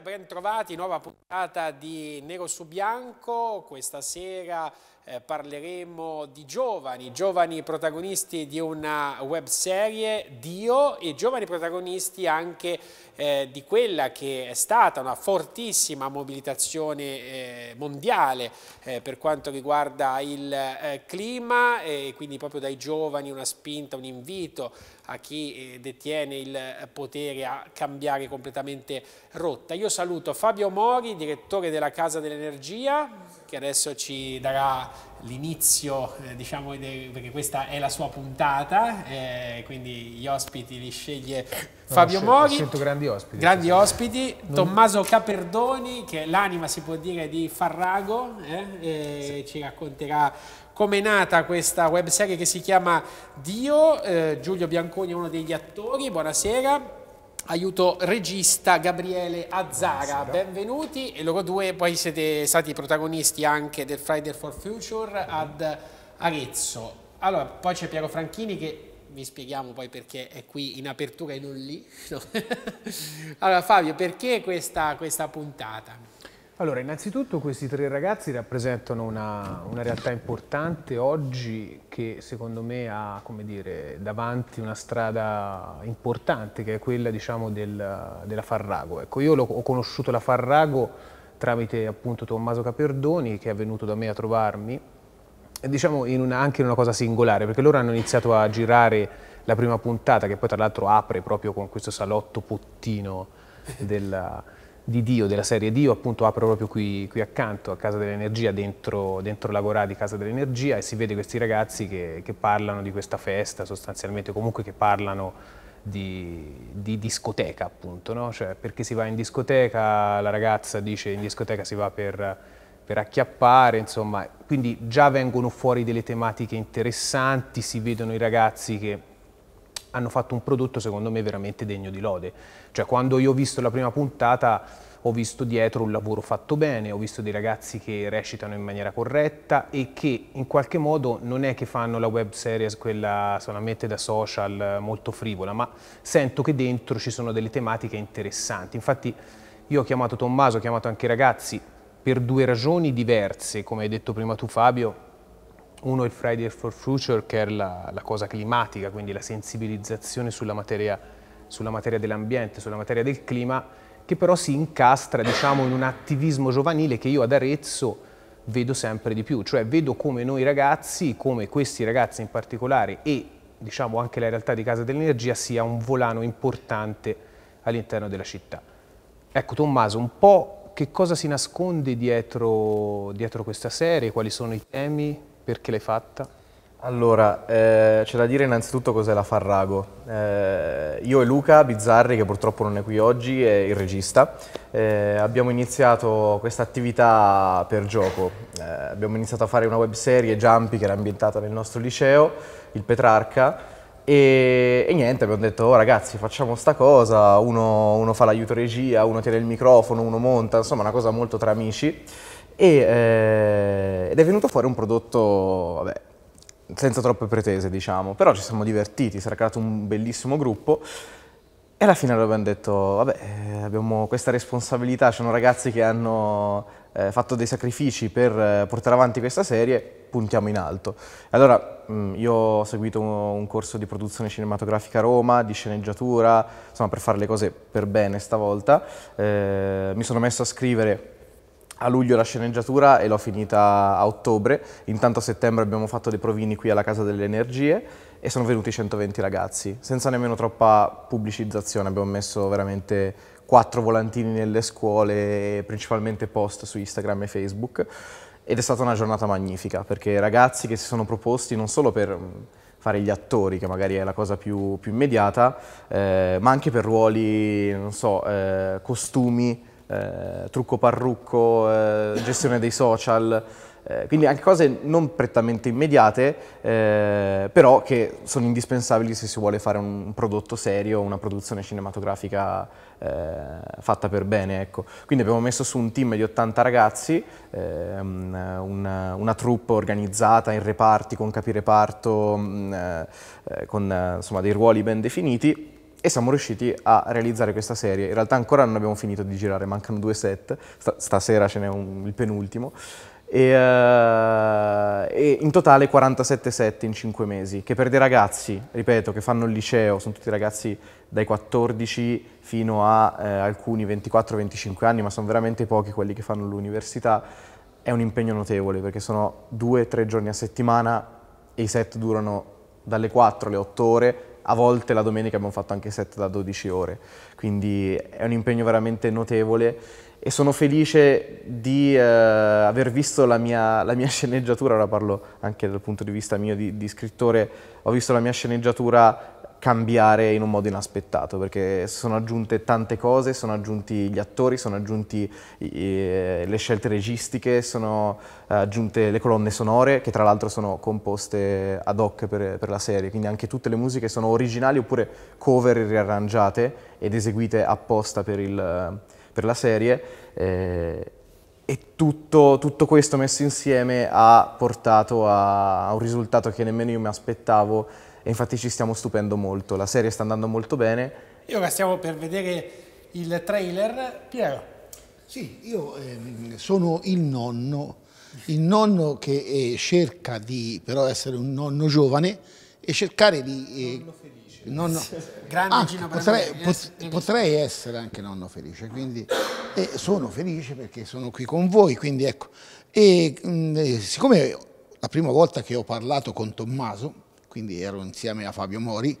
ben trovati, nuova puntata di Nero su Bianco, questa sera eh, parleremo di giovani, giovani protagonisti di una webserie Dio e giovani protagonisti anche eh, di quella che è stata una fortissima mobilitazione eh, mondiale eh, per quanto riguarda il eh, clima e quindi proprio dai giovani una spinta, un invito a chi eh, detiene il potere a cambiare completamente rotta. Io saluto Fabio Mori, direttore della Casa dell'Energia che adesso ci darà l'inizio, eh, diciamo, perché questa è la sua puntata, eh, quindi gli ospiti li sceglie Fabio no, Mori. Ho grandi ospiti. Grandi ospiti, non... Tommaso Caperdoni, che è l'anima, si può dire, di Farrago, eh, sì. ci racconterà come è nata questa webserie che si chiama Dio, eh, Giulio Bianconi è uno degli attori, buonasera aiuto regista Gabriele Azzara. Buonasera. Benvenuti e loro due poi siete stati protagonisti anche del Friday for Future ad Arezzo. Allora, poi c'è Piero Franchini che vi spieghiamo poi perché è qui in apertura e non lì. No. allora Fabio, perché questa, questa puntata? Allora, innanzitutto questi tre ragazzi rappresentano una, una realtà importante oggi che secondo me ha dire, davanti una strada importante che è quella diciamo, del, della Farrago. Ecco, io ho conosciuto la Farrago tramite appunto Tommaso Caperdoni che è venuto da me a trovarmi diciamo in una, anche in una cosa singolare, perché loro hanno iniziato a girare la prima puntata, che poi tra l'altro apre proprio con questo salotto pottino della, di Dio, della serie Dio, appunto apro proprio qui, qui accanto, a Casa dell'Energia, dentro, dentro Lavorà di Casa dell'Energia e si vede questi ragazzi che, che, parlano di questa festa sostanzialmente, comunque che parlano di, di discoteca appunto, no? cioè, perché si va in discoteca, la ragazza dice in discoteca si va per, per acchiappare, insomma, quindi già vengono fuori delle tematiche interessanti, si vedono i ragazzi che hanno fatto un prodotto secondo me veramente degno di lode. Cioè quando io ho visto la prima puntata ho visto dietro un lavoro fatto bene, ho visto dei ragazzi che recitano in maniera corretta e che in qualche modo non è che fanno la web series quella solamente da social molto frivola, ma sento che dentro ci sono delle tematiche interessanti. Infatti io ho chiamato Tommaso, ho chiamato anche i ragazzi per due ragioni diverse, come hai detto prima tu Fabio, uno è il Friday for Future, che è la, la cosa climatica, quindi la sensibilizzazione sulla materia, materia dell'ambiente, sulla materia del clima, che però si incastra diciamo, in un attivismo giovanile che io ad Arezzo vedo sempre di più, cioè vedo come noi ragazzi, come questi ragazzi in particolare e diciamo anche la realtà di Casa dell'Energia sia un volano importante all'interno della città. Ecco Tommaso, un po' che cosa si nasconde dietro, dietro questa serie, quali sono i temi? Perché l'hai fatta? Allora, eh, c'è da dire innanzitutto cos'è la Farrago. Eh, io e Luca Bizzarri, che purtroppo non è qui oggi, è il regista, eh, abbiamo iniziato questa attività per gioco. Eh, abbiamo iniziato a fare una webserie, Jumpy, che era ambientata nel nostro liceo, il Petrarca, e, e, niente, abbiamo detto, oh, ragazzi, facciamo sta cosa, uno, uno fa l'aiuto regia, uno tiene il microfono, uno monta, insomma una cosa molto tra amici. E, eh, ed è venuto fuori un prodotto, vabbè, senza troppe pretese, diciamo, però ci siamo divertiti, si era creato un bellissimo gruppo e alla fine abbiamo detto, vabbè, eh, abbiamo questa responsabilità, ci sono ragazzi che hanno eh, fatto dei sacrifici per eh, portare avanti questa serie, puntiamo in alto. Allora, mh, mm, io ho seguito un, un, corso di produzione cinematografica a Roma, di sceneggiatura, insomma, per fare le cose per bene stavolta, eh, mi sono messo a scrivere a luglio la sceneggiatura e l'ho finita a ottobre, intanto a settembre abbiamo fatto dei provini qui alla Casa delle Energie e sono venuti 120 ragazzi, senza nemmeno troppa pubblicizzazione, abbiamo messo veramente quattro volantini nelle scuole, principalmente post su Instagram e Facebook ed è stata una giornata magnifica perché ragazzi che si sono proposti non solo per mm, fare gli attori, che magari è la cosa più, più immediata, eh, ma anche per ruoli, non so, eh, costumi, eh, trucco parrucco, eh, gestione dei social, eh, quindi anche cose non prettamente immediate, eh, però che sono indispensabili se si vuole fare un prodotto serio, una produzione cinematografica eh, fatta per bene. Ecco. Quindi abbiamo messo su un team di 80 ragazzi, ehm, una, una, troupe organizzata in reparti, con capireparto, mm, eh, con insomma, dei ruoli ben definiti, e siamo riusciti a realizzare questa serie. In realtà ancora non abbiamo finito di girare, mancano due set, stasera ce n'è il penultimo. E, uh, e, in totale 47 set in 5 mesi, che per dei ragazzi, ripeto, che fanno il liceo, sono tutti ragazzi dai 14 fino a eh, alcuni 24-25 anni, ma sono veramente pochi quelli che fanno l'università, è un impegno notevole perché sono 2-3 giorni a settimana e i set durano dalle 4 alle 8 ore a volte la domenica abbiamo fatto anche 7 da 12 ore, quindi è un impegno veramente notevole e sono felice di eh, aver visto la mia, la mia, sceneggiatura, ora parlo anche dal punto di vista mio di, di scrittore, ho visto la mia sceneggiatura cambiare in un modo inaspettato perché sono aggiunte tante cose, sono aggiunti gli attori, sono aggiunti eh, le scelte registiche, sono eh, aggiunte le colonne sonore che tra l'altro sono composte ad hoc per, per, la serie, quindi anche tutte le musiche sono originali oppure cover riarrangiate ed eseguite apposta per, il, per la serie. Eh, e tutto, tutto, questo messo insieme ha portato a un risultato che nemmeno io mi aspettavo e infatti ci stiamo stupendo molto, la serie sta andando molto bene. Io che stiamo per vedere il trailer. Piero. Sì, io eh, sono il nonno, il nonno che eh, cerca di però essere un nonno giovane e cercare di... Eh, nonno felice. Nonno... Grande ah, Gino potrei, eh, potrei essere anche nonno felice, quindi eh, sono felice perché sono qui con voi, quindi ecco. E mh, mm, eh, siccome la prima volta che ho parlato con Tommaso, quindi ero insieme a Fabio Mori,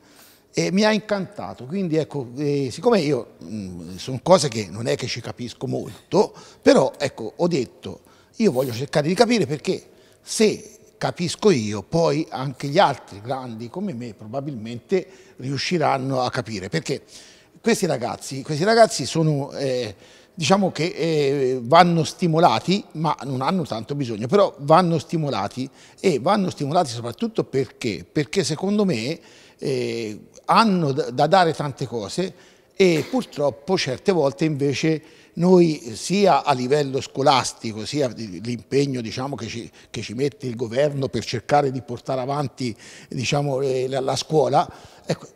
e mi ha incantato. Quindi ecco, eh, siccome io mh, mm, sono cose che non è che ci capisco molto, però ecco, ho detto, io voglio cercare di capire perché se capisco io, poi anche gli altri grandi come me probabilmente riusciranno a capire, perché questi ragazzi, questi ragazzi sono... Eh, diciamo che eh, vanno stimolati, ma non hanno tanto bisogno, però vanno stimolati e vanno stimolati soprattutto perché? Perché secondo me eh, hanno da dare tante cose e purtroppo certe volte invece noi sia a livello scolastico sia l'impegno diciamo, che, che, ci, mette il governo per cercare di portare avanti diciamo, eh, la, la, scuola, ecco,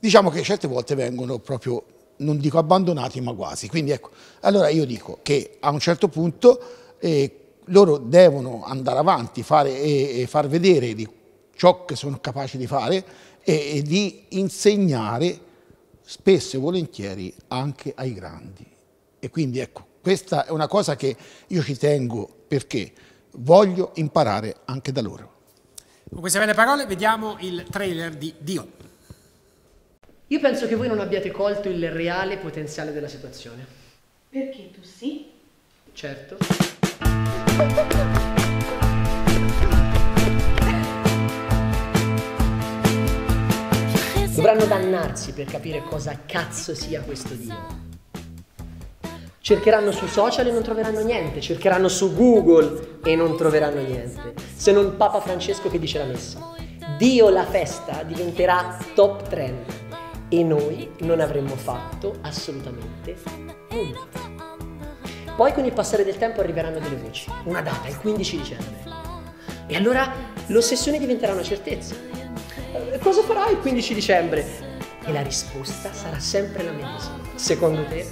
diciamo che certe volte vengono proprio non dico abbandonati, ma quasi. Quindi ecco, allora io dico che a un certo punto eh, loro devono andare avanti fare, e, e, far vedere di ciò che sono capaci di fare e, e di insegnare spesso e volentieri anche ai grandi. E quindi ecco, questa è una cosa che io ci tengo perché voglio imparare anche da loro. Con queste belle parole vediamo il trailer di Dio. Io penso che voi non abbiate colto il reale potenziale della situazione. Perché tu sì? Certo. Dovranno dannarsi per capire cosa cazzo sia questo Dio. Cercheranno su social e non troveranno niente, cercheranno su Google e non troveranno niente, se non Papa Francesco che dice la messa. Dio la festa diventerà top trend e noi non avremmo fatto assolutamente nulla. Poi con il passare del tempo arriveranno delle voci, una data, il 15 dicembre. E allora l'ossessione diventerà una certezza. Eh, cosa farai il 15 dicembre? E la risposta sarà sempre la medesima. Secondo te?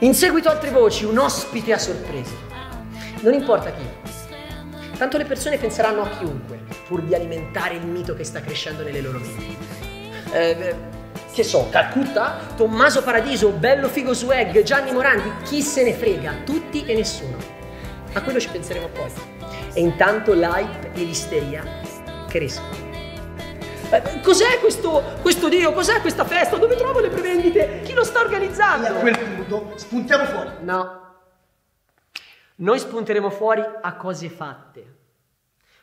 In seguito altre voci, un ospite a sorpresa. Non importa chi. Tanto le persone penseranno a chiunque, pur di alimentare il mito che sta crescendo nelle loro menti. Eh, che so, Calcutta, Tommaso Paradiso, Bello Figo Swag, Gianni Morandi, chi se ne frega, tutti e nessuno. A quello ci penseremo poi. E intanto l'hype e l'isteria crescono. Eh, cos'è questo, questo dio? Cos'è questa festa? Dove trovo le prevendite? Chi lo sta organizzando? E a quel punto spuntiamo fuori. No. Noi spunteremo fuori a cose fatte,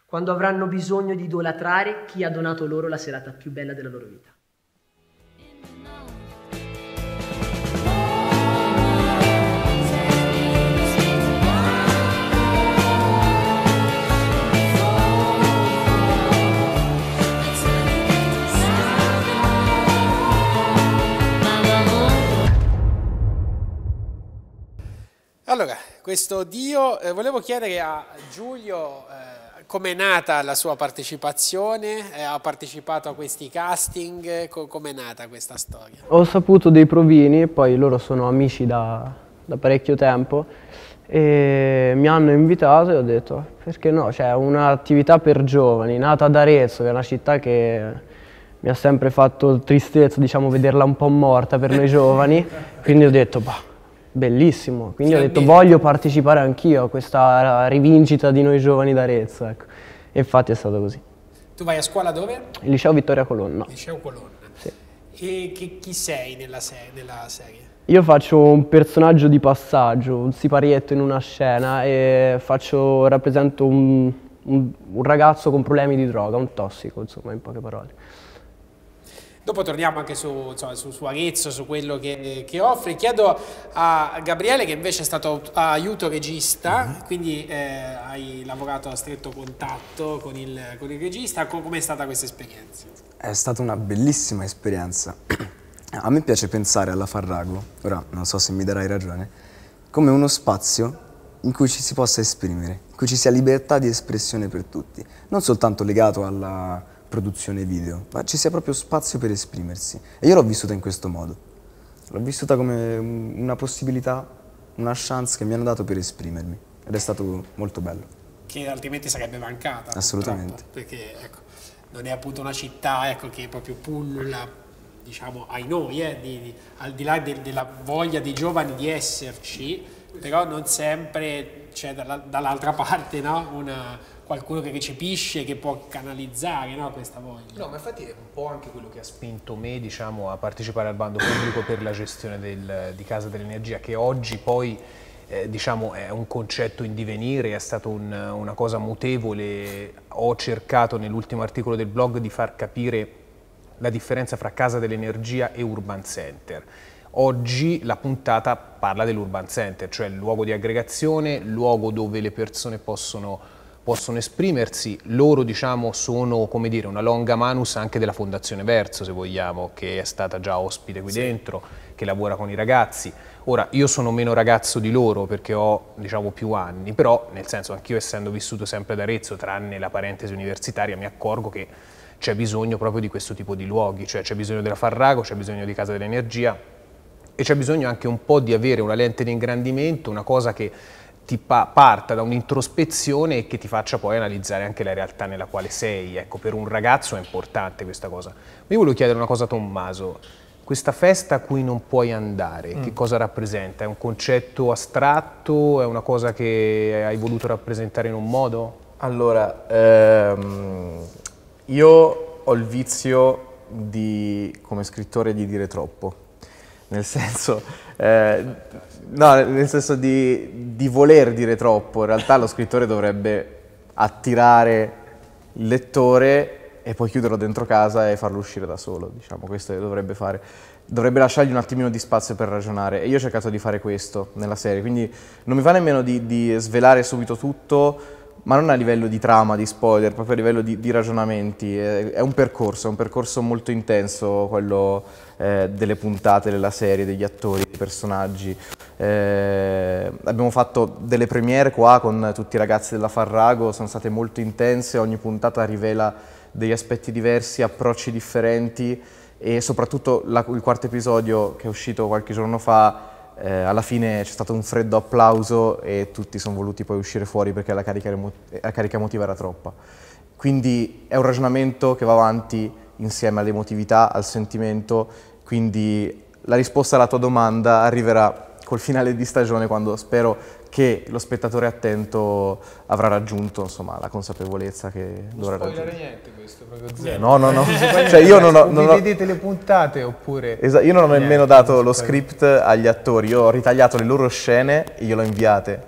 quando avranno bisogno di idolatrare chi ha donato loro la serata più bella della loro vita. questo Dio, eh, volevo chiedere a Giulio eh, com'è nata la sua partecipazione, eh, ha partecipato a questi casting, co com'è nata questa storia? Ho saputo dei provini, poi loro sono amici da, da parecchio tempo e mi hanno invitato e ho detto perché no, c'è cioè, un'attività per giovani nata ad Arezzo, che è una città che mi ha sempre fatto tristezza, diciamo, vederla un po' morta per noi giovani, quindi ho detto bah, bellissimo. Quindi sì, ho detto voglio partecipare anch'io a questa rivincita di noi giovani d'Arezzo. Ecco. E infatti è stato così. Tu vai a scuola dove? Il liceo Vittoria Colonna. Liceo Colonna. Sì. E che, chi sei nella, se nella, serie? Io faccio un personaggio di passaggio, un siparietto in una scena e faccio, rappresento un, un, un ragazzo con problemi di droga, un tossico, insomma, in poche parole. Dopo torniamo anche su, insomma, su, su Arezzo, su quello che, che, offre. Chiedo a Gabriele, che invece è stato aiuto regista, mhm. quindi eh, hai lavorato a stretto contatto con il, con il regista. Com'è stata questa esperienza? È stata una bellissima esperienza. A me piace pensare alla Farrago, ora non so se mi darai ragione, come uno spazio in cui ci si possa esprimere, in cui ci sia libertà di espressione per tutti, non soltanto legato alla produzione video, ma ci sia proprio spazio per esprimersi. E io l'ho vissuta in questo modo. L'ho vissuta come una possibilità, una chance che mi hanno dato per esprimermi. Ed è stato molto bello. Che altrimenti sarebbe mancata. Assolutamente. Perché ecco, non è appunto una città ecco, che proprio pullula diciamo ai noi, eh, di, di, al di là de, della voglia dei giovani di esserci, però non sempre c'è dall'altra parte no? una, qualcuno che recepisce, che può canalizzare no, questa voglia. No, ma infatti è un po' anche quello che ha spinto me diciamo, a partecipare al bando pubblico per la gestione del, di Casa dell'Energia, che oggi poi eh, diciamo, è un concetto in divenire, è stata un, una cosa mutevole. Ho cercato nell'ultimo articolo del blog di far capire la differenza fra Casa dell'Energia e Urban Center. Oggi la puntata parla dell'urban center, cioè il luogo di aggregazione, luogo dove le persone possono possono esprimersi, loro diciamo sono come dire una longa manus anche della Fondazione Verso se vogliamo, che è stata già ospite qui sì. dentro, che lavora con i ragazzi. Ora io sono meno ragazzo di loro perché ho diciamo più anni, però nel senso anch'io essendo vissuto sempre ad Arezzo, tranne la parentesi universitaria, mi accorgo che c'è bisogno proprio di questo tipo di luoghi, cioè c'è bisogno della Farrago, c'è bisogno di Casa dell'Energia e c'è bisogno anche un po' di avere una lente di ingrandimento, una cosa che ti pa parta da un'introspezione e che ti faccia poi analizzare anche la realtà nella quale sei. Ecco, per un ragazzo è importante questa cosa. Ma Io volevo chiedere una cosa a Tommaso. Questa festa a cui non puoi andare, mm. che cosa rappresenta? È un concetto astratto? È una cosa che hai voluto rappresentare in un modo? Allora, ehm, io ho il vizio di, come scrittore di dire troppo. Nel senso, eh, No, nel senso di, di voler dire troppo, in realtà lo scrittore dovrebbe attirare il lettore e poi chiuderlo dentro casa e farlo uscire da solo, diciamo, questo dovrebbe fare. Dovrebbe lasciargli un attimino di spazio per ragionare e io ho cercato di fare questo nella serie, quindi non mi va nemmeno di, di svelare subito tutto, ma non a livello di trama, di spoiler, proprio a livello di, di ragionamenti. È, è, un percorso, è un percorso molto intenso quello eh, delle puntate della serie, degli attori, dei personaggi. Eh, abbiamo fatto delle premiere qua con tutti i ragazzi della Farrago, sono state molto intense, ogni puntata rivela degli aspetti diversi, approcci differenti e soprattutto la, il quarto episodio che è uscito qualche giorno fa eh, alla fine c'è stato un freddo applauso e tutti sono voluti poi uscire fuori perché la carica, la carica emotiva era troppa. Quindi è un ragionamento che va avanti insieme all'emotività, al sentimento, quindi la risposta alla tua domanda arriverà col finale di stagione quando spero che lo spettatore attento avrà raggiunto insomma, la consapevolezza che non dovrà raggiungere. Non niente questo, proprio zero. No, no, no. cioè io non ho, non ho... vedete le puntate oppure... Esa io non ho nemmeno niente, dato lo script agli attori, io ho ritagliato le loro scene e glielo ho inviate,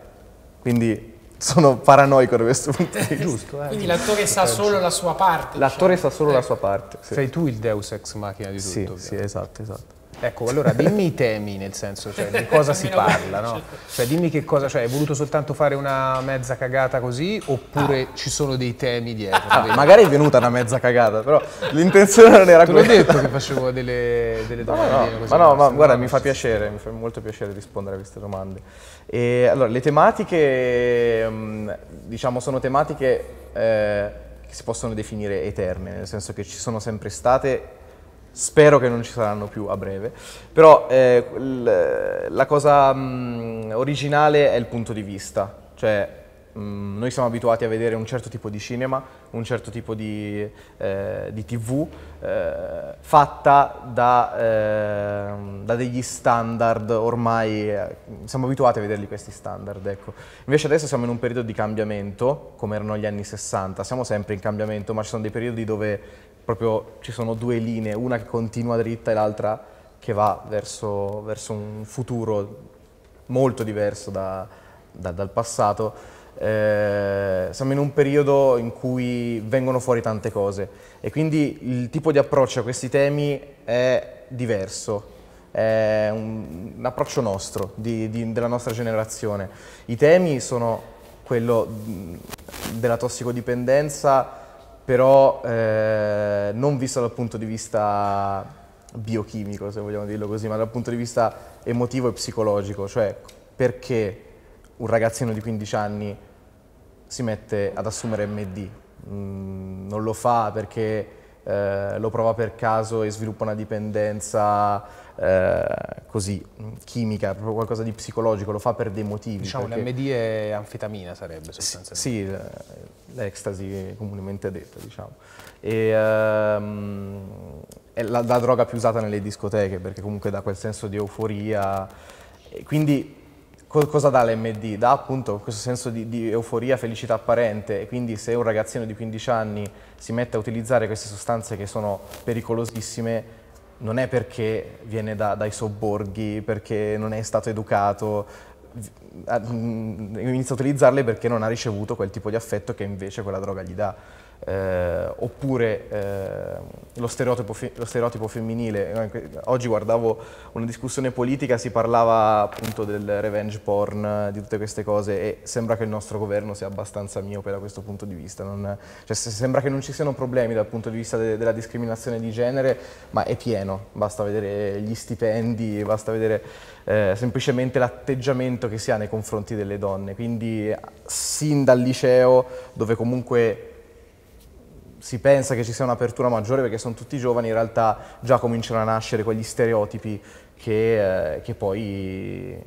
quindi sono paranoico da questo punto di eh, vista. Giusto, eh. Quindi l'attore sa solo la sua parte. L'attore diciamo. sa solo eh. la sua parte. Sì. Sei tu il deus ex machina di tutto. Sì, sì esatto, esatto. Ecco, allora dimmi i temi, nel senso, cioè, di cosa si parla, no? Certo. Cioè, dimmi che cosa, cioè, hai voluto soltanto fare una mezza cagata così, oppure ah. ci sono dei temi dietro? Ah, magari è venuta una mezza cagata, però l'intenzione non era Te quella. Te l'ho detto che facevo delle, delle domande. No, no, così ma no, ma guarda, mi fa piacere, mi fa molto piacere rispondere a queste domande. E, allora, le tematiche, mm, diciamo, sono tematiche eh, che si possono definire eterne, nel senso che ci sono sempre state Spero che non ci saranno più a breve, però eh, la cosa mh, mm, originale è il punto di vista, cioè mh, mm, noi siamo abituati a vedere un certo tipo di cinema, un certo tipo di, eh, di tv eh, fatta da, ehm, da, degli standard ormai, eh, siamo abituati a vederli questi standard, ecco. Invece adesso siamo in un periodo di cambiamento, come erano gli anni 60, siamo sempre in cambiamento, ma ci sono dei periodi dove proprio ci sono due linee, una che continua dritta e l'altra che va verso, verso, un futuro molto diverso da, da, dal passato. Eh, siamo in un periodo in cui vengono fuori tante cose e quindi il tipo di approccio a questi temi è diverso, è un, un approccio nostro, di, di, della nostra generazione. I temi sono quello mm, della tossicodipendenza, però eh, non visto dal punto di vista biochimico, se vogliamo dirlo così, ma dal punto di vista emotivo e psicologico, cioè perché un ragazzino di 15 anni si mette ad assumere MD, mm, non lo fa perché eh, lo prova per caso e sviluppa una dipendenza eh, così chimica, proprio qualcosa di psicologico, lo fa per dei motivi. Diciamo perché... l'MD è anfetamina sarebbe sostanzialmente. Sì, l'ecstasy comunemente detta, diciamo. E, ehm, è la, la droga più usata nelle discoteche perché comunque dà quel senso di euforia. E quindi cosa dà l'MD? Dà appunto questo senso di, di, euforia, felicità apparente e quindi se un ragazzino di 15 anni si mette a utilizzare queste sostanze che sono pericolosissime non è perché viene da, dai sobborghi, perché non è stato educato, eh, mm, inizia a utilizzarle perché non ha ricevuto quel tipo di affetto che invece quella droga gli dà eh, oppure eh, lo, stereotipo lo, stereotipo femminile. Oggi guardavo una discussione politica, si parlava appunto del revenge porn, di tutte queste cose e sembra che il nostro governo sia abbastanza miope da questo punto di vista. Non, cioè, sembra che non ci siano problemi dal punto di vista de della discriminazione di genere, ma è pieno, basta vedere gli stipendi, basta vedere eh, semplicemente l'atteggiamento che si ha nei confronti delle donne. Quindi sin dal liceo, dove comunque si pensa che ci sia un'apertura maggiore perché sono tutti giovani, in realtà già cominciano a nascere quegli stereotipi che, eh, che poi eh,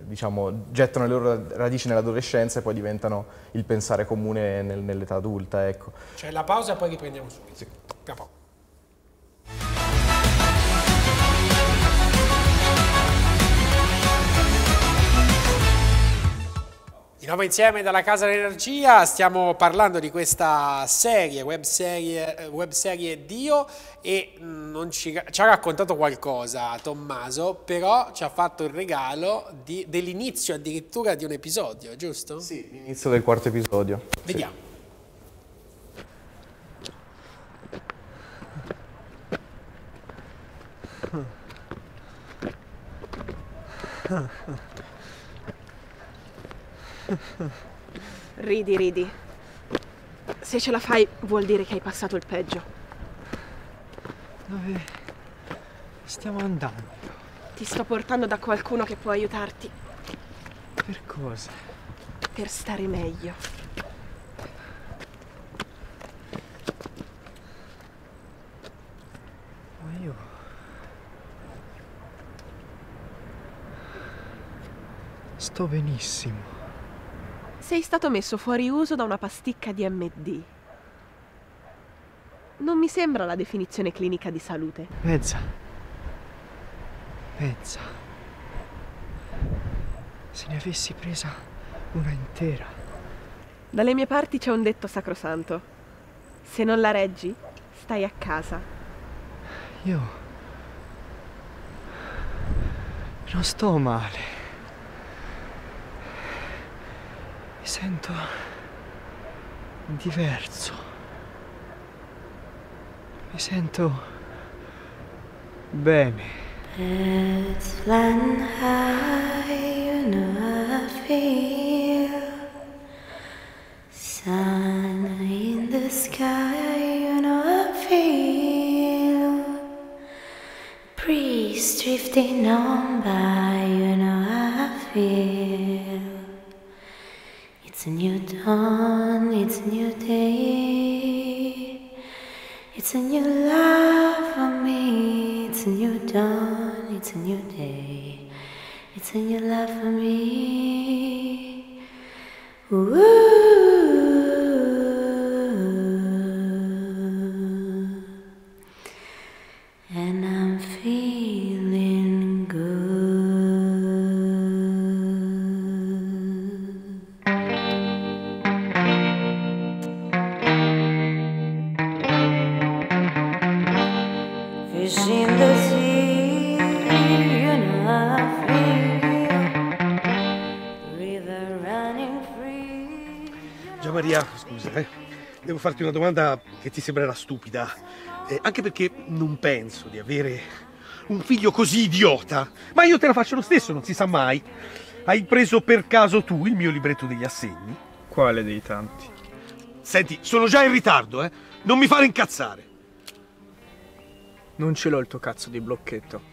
diciamo, gettano le loro radici nell'adolescenza e poi diventano il pensare comune nel, nell'età adulta. Ecco. Cioè la pausa e poi riprendiamo subito. Tra poco. Di nuovo insieme dalla Casa dell'Energia stiamo parlando di questa serie, web serie, web serie Dio e mm, ci, ci, ha raccontato qualcosa Tommaso, però ci ha fatto il regalo dell'inizio addirittura di un episodio, giusto? Sì, l'inizio del quarto episodio. Vediamo. Sì. Ridi, ridi. Se ce la fai vuol dire che hai passato il peggio. Dove stiamo andando? Ti sto portando da qualcuno che può aiutarti. Per cosa? Per stare meglio. Ma io... Sto benissimo. Sei stato messo fuori uso da una pasticca di MD. Non mi sembra la definizione clinica di salute. Pensa. Pensa. Se ne avessi presa una intera. Dalle mie parti c'è un detto sacrosanto. Se non la reggi, stai a casa. Io... Non sto male. sento diverso. Mi sento bene. dawn, it's a new day. It's a new life for me. It's a new dawn, it's a new day. It's a new life for me. Ooh. farti una domanda che ti sembrerà stupida, eh, anche perché non penso di avere un figlio così idiota, ma io te la faccio lo stesso, non si sa mai. Hai preso per caso tu il mio libretto degli assegni? Quale dei tanti? Senti, sono già in ritardo, eh? Non mi fare incazzare. Non ce l'ho il tuo cazzo di blocchetto.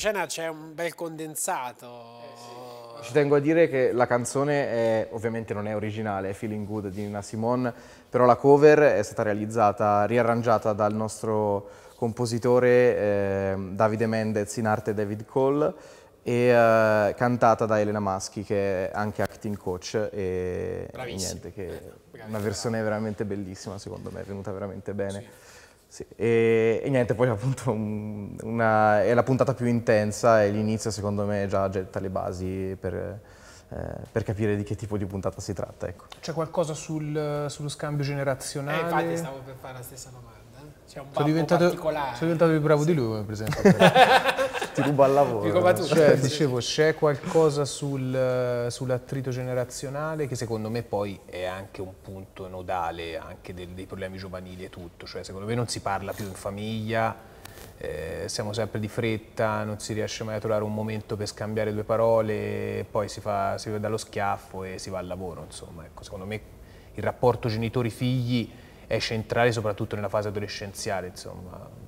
cena c'è un bel condensato. Eh sì. Ci tengo a dire che la canzone è, ovviamente non è originale, è Feeling Good di Nina Simone, però la cover è stata realizzata, riarrangiata dal nostro compositore eh, Davide Mendez in arte David Cole e eh, cantata da Elena Maschi che è anche acting coach e Bravissimo. niente, che è eh, una versione veramente bellissima secondo me, è venuta veramente bene. Sì. Sì, e, e, niente, poi appunto una, è la puntata più intensa e l'inizio secondo me già getta le basi per, eh, per capire di che tipo di puntata si tratta. Ecco. C'è qualcosa sul, sullo scambio generazionale? Eh, infatti stavo per fare la stessa domanda. C'è un sono diventato, sono diventato più bravo sì. di lui, per esempio. ti ruba il lavoro. Ti cioè, dicevo, c'è qualcosa sul, sull'attrito generazionale che secondo me poi è anche un punto nodale anche del, dei problemi giovanili e tutto. Cioè, secondo me non si parla più in famiglia, eh, siamo sempre di fretta, non si riesce mai a trovare un momento per scambiare due parole, poi si, fa, si dà lo schiaffo e si va al lavoro. Insomma, ecco, secondo me il rapporto genitori-figli è centrale soprattutto nella fase adolescenziale, insomma.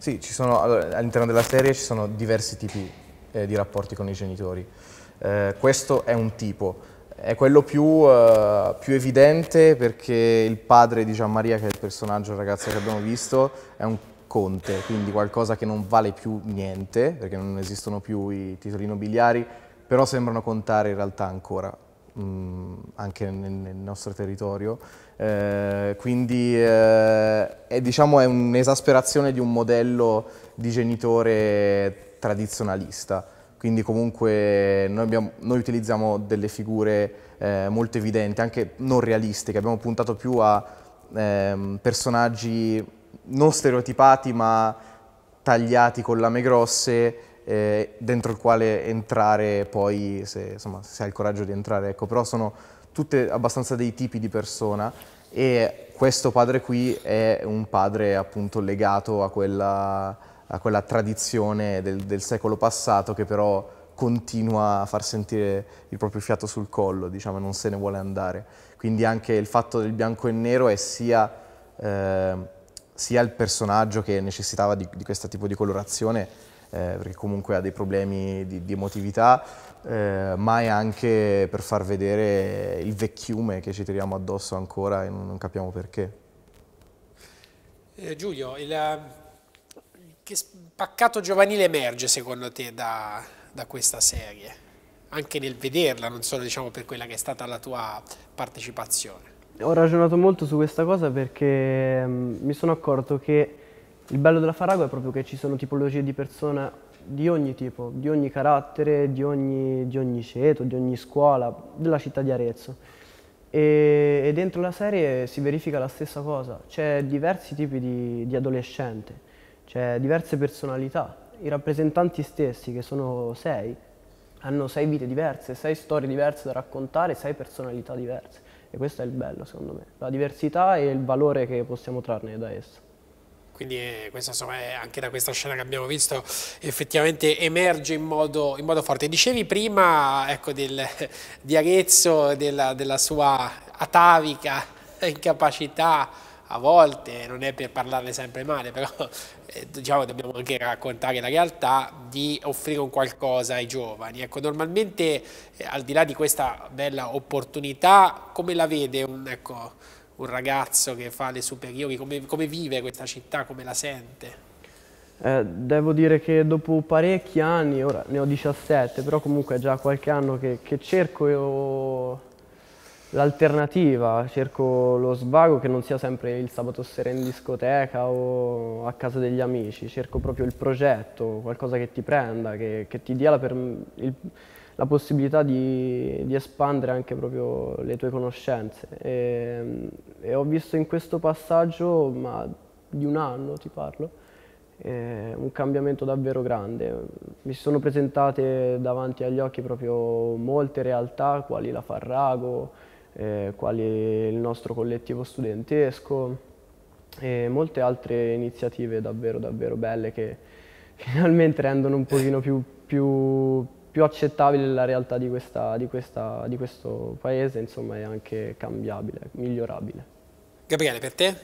Sì, sono, all'interno della serie ci sono diversi tipi eh, di rapporti con i genitori. Eh, questo è un tipo. È quello più, eh, più, evidente perché il padre di Gianmaria, che è il personaggio, il ragazzo che abbiamo visto, è un conte, quindi qualcosa che non vale più niente, perché non esistono più i titoli nobiliari, però sembrano contare in realtà ancora, mh, mm, anche nel, nel nostro territorio. Eh, quindi eh, è, diciamo, è un'esasperazione di un modello di genitore tradizionalista. Quindi comunque noi, abbiamo, noi utilizziamo delle figure eh, molto evidenti, anche non realistiche, abbiamo puntato più a ehm, personaggi non stereotipati ma tagliati con lame grosse eh, dentro il quale entrare poi, se, insomma, se hai il coraggio di entrare, ecco, però sono tutte abbastanza dei tipi di persona e questo padre qui è un padre appunto legato a quella, a quella tradizione del, del, secolo passato che però continua a far sentire il proprio fiato sul collo, diciamo, non se ne vuole andare. Quindi anche il fatto del bianco e nero è sia, eh, sia il personaggio che necessitava di, di questo tipo di colorazione, eh, perché comunque ha dei problemi di, di emotività, eh, ma anche per far vedere il vecchiume che ci tiriamo addosso ancora e non, capiamo perché. Eh, Giulio, il, eh, che spaccato giovanile emerge secondo te da, da questa serie? Anche nel vederla, non solo diciamo, per quella che è stata la tua partecipazione. Ho ragionato molto su questa cosa perché mh, mm, mi sono accorto che il bello della Faragua è proprio che ci sono tipologie di persone di ogni tipo, di ogni carattere, di ogni, di ogni ceto, di ogni scuola, della città di Arezzo. E, e dentro la serie si verifica la stessa cosa, c'è diversi tipi di, di adolescente, c'è diverse personalità, i rappresentanti stessi, che sono sei, hanno sei vite diverse, sei storie diverse da raccontare, sei personalità diverse. E questo è il bello, secondo me, la diversità e il valore che possiamo trarne da essa. Quindi eh, questa, insomma, è, anche da questa scena che abbiamo visto effettivamente emerge in modo, in modo forte. Dicevi prima ecco, del, di Arezzo, della, della sua atavica incapacità a volte, non è per parlarne sempre male, però eh, diciamo dobbiamo anche raccontare la realtà di offrire un qualcosa ai giovani. Ecco, normalmente eh, al di là di questa bella opportunità, come la vede un, ecco, un ragazzo che fa le superiori, come, come vive questa città, come la sente? Eh, devo dire che dopo parecchi anni, ora ne ho 17, però comunque è già qualche anno che, che cerco l'alternativa, cerco lo svago che non sia sempre il sabato sera in discoteca o a casa degli amici, cerco proprio il progetto, qualcosa che ti prenda, che, che ti dia la per, il, la possibilità di, di espandere anche proprio le tue conoscenze. E, ehm, e ho visto in questo passaggio, ma di un anno ti parlo, eh, un cambiamento davvero grande. Mi sono presentate davanti agli occhi proprio molte realtà, quali la Farrago, eh, quali il nostro collettivo studentesco e molte altre iniziative davvero davvero belle che finalmente rendono un pochino più, più più accettabile la realtà di, questa, di, questa, di questo paese, insomma è anche cambiabile, migliorabile. Gabriele, per te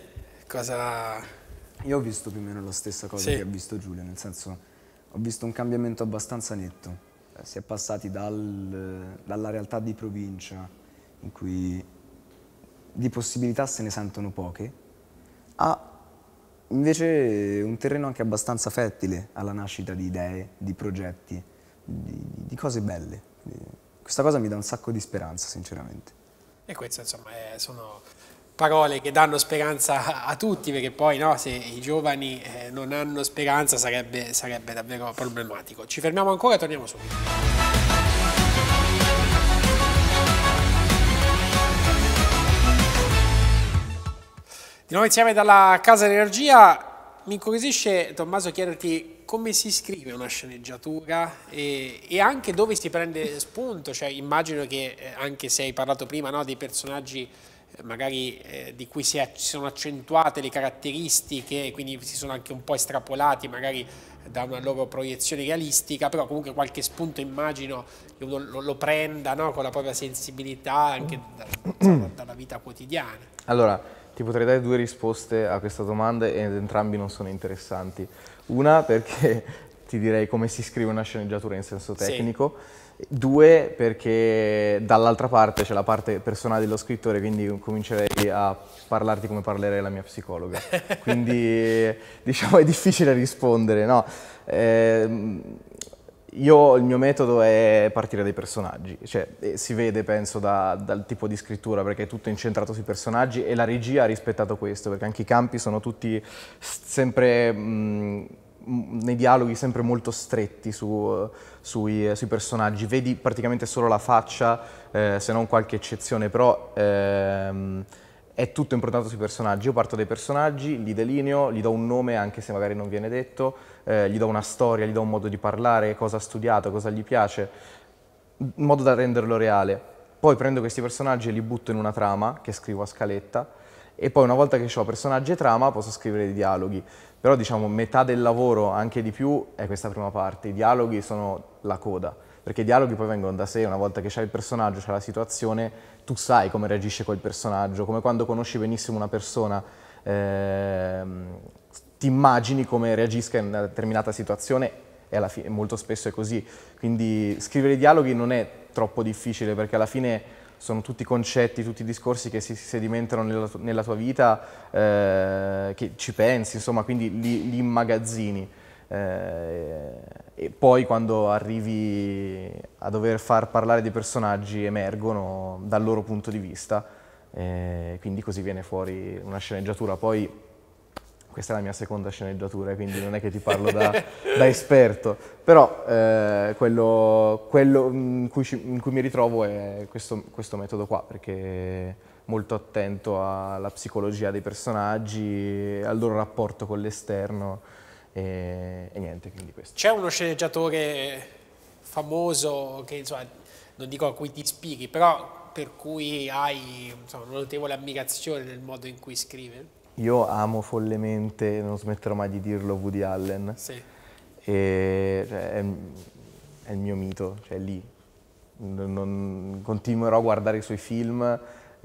cosa... Io ho visto più o meno la stessa cosa sì. che ha visto Giulia, nel senso ho visto un cambiamento abbastanza netto. Eh, si è passati dal, dalla realtà di provincia, in cui di possibilità se ne sentono poche, a invece un terreno anche abbastanza fertile alla nascita di idee, di progetti di, di cose belle. Quindi questa cosa mi dà un sacco di speranza, sinceramente. E questo, insomma, è, eh, sono parole che danno speranza a tutti, perché poi no, se i giovani eh, non hanno speranza sarebbe, sarebbe davvero problematico. Ci fermiamo ancora e torniamo subito. Di nuovo insieme dalla Casa dell'Energia, mi incuriosisce Tommaso chiederti come si scrive una sceneggiatura e, e, anche dove si prende spunto, cioè immagino che eh, anche se hai parlato prima no, dei personaggi eh, magari eh, di cui si, è, si, sono accentuate le caratteristiche, quindi si sono anche un po' estrapolati magari da una loro proiezione realistica, però comunque qualche spunto immagino che uno lo, lo prenda no, con la propria sensibilità anche da, insomma, dalla vita quotidiana. Allora, ti potrei dare due risposte a questa domanda ed entrambi non sono interessanti. Una perché ti direi come si scrive una sceneggiatura in senso tecnico, sì. due perché dall'altra parte c'è la parte personale dello scrittore, quindi comincerei a parlarti come parlerei la mia psicologa. quindi diciamo è difficile rispondere, no? Eh, io il mio metodo è partire dai personaggi, cioè eh, si vede penso da, dal tipo di scrittura perché è tutto incentrato sui personaggi e la regia ha rispettato questo perché anche i campi sono tutti sempre mh, mm, nei dialoghi sempre molto stretti su, sui, sui, personaggi, vedi praticamente solo la faccia eh, se non qualche eccezione, però ehm, è tutto improntato sui personaggi. Io parto dai personaggi, li delineo, gli do un nome anche se magari non viene detto, eh, gli do una storia, gli do un modo di parlare, cosa ha studiato, cosa gli piace, in modo da renderlo reale. Poi prendo questi personaggi e li butto in una trama che scrivo a scaletta e poi una volta che ho personaggi e trama posso scrivere i dialoghi. Però diciamo metà del lavoro, anche di più, è questa prima parte. I dialoghi sono la coda, perché i dialoghi poi vengono da sé, una volta che c'è il personaggio, c'è la situazione, tu sai come reagisce quel personaggio, come quando conosci benissimo una persona, eh, ti immagini come reagisca in una determinata situazione e alla fine molto spesso è così. Quindi scrivere i dialoghi non è troppo difficile perché alla fine sono tutti concetti, tutti i discorsi che si sedimentano nella, nella tua vita, eh, che ci pensi, insomma, quindi li, li immagazzini eh, e poi quando arrivi a dover far parlare dei personaggi emergono dal loro punto di vista, eh, quindi così viene fuori una sceneggiatura. Poi questa è la mia seconda sceneggiatura, eh, quindi non è che ti parlo da, da esperto, però eh, quello, quello mm, in, cui ci, in, cui mi ritrovo è questo, questo metodo qua, perché molto attento alla psicologia dei personaggi, al loro rapporto con l'esterno. E, e niente, quindi questo. C'è uno sceneggiatore famoso che insomma, non dico a cui ti ispiri, però per cui hai insomma, una notevole ammirazione nel modo in cui scrive? Io amo follemente, non smetterò mai di dirlo, Woody Allen. Sì. E, cioè, è, è, il mio mito, cioè è lì. Non, non, continuerò a guardare i suoi film